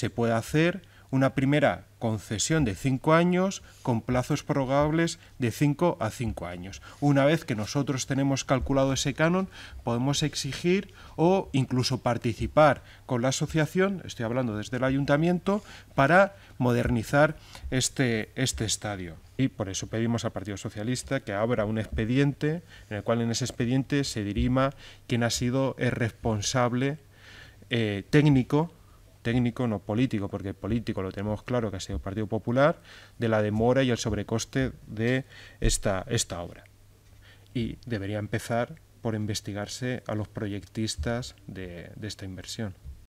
se puede hacer una primera concesión de cinco años con plazos prorrogables de cinco a cinco años. Una vez que nosotros tenemos calculado ese canon, podemos exigir o incluso participar con la asociación, estoy hablando desde el ayuntamiento, para modernizar este, este estadio. Y por eso pedimos al Partido Socialista que abra un expediente en el cual en ese expediente se dirima quién ha sido el responsable eh, técnico técnico, no político, porque político lo tenemos claro que ha sido el Partido Popular, de la demora y el sobrecoste de esta, esta obra. Y debería empezar por investigarse a los proyectistas de esta inversión.